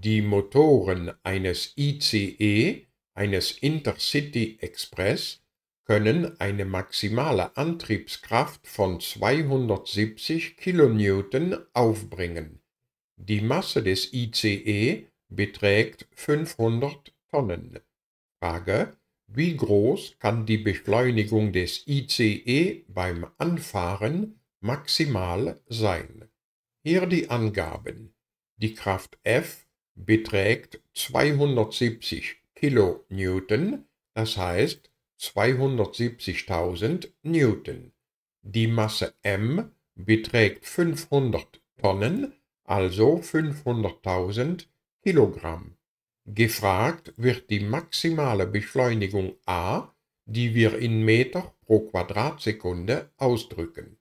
die Motoren eines ICE, eines Intercity Express, können eine maximale Antriebskraft von 270 kN aufbringen. Die Masse des ICE beträgt 500 Tonnen. Frage, wie groß kann die Beschleunigung des ICE beim Anfahren maximal sein? Hier die Angaben. Die Kraft F beträgt 270 Kilonewton, das heißt 270.000 Newton. Die Masse m beträgt 500 Tonnen, also 500.000 Kilogramm. Gefragt wird die maximale Beschleunigung a, die wir in Meter pro Quadratsekunde ausdrücken.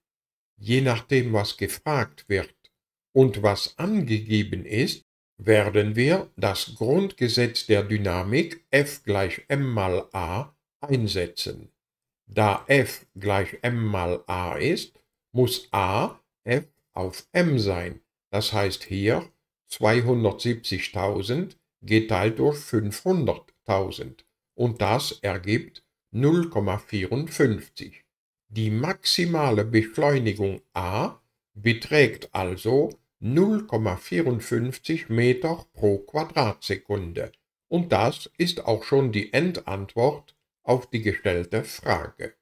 Je nachdem, was gefragt wird und was angegeben ist, werden wir das Grundgesetz der Dynamik F gleich m mal a einsetzen. Da F gleich m mal a ist, muss a F auf m sein. Das heißt hier 270.000 geteilt durch 500.000 und das ergibt 0,54. Die maximale Beschleunigung a beträgt also 0,54 Meter pro Quadratsekunde. Und das ist auch schon die Endantwort auf die gestellte Frage.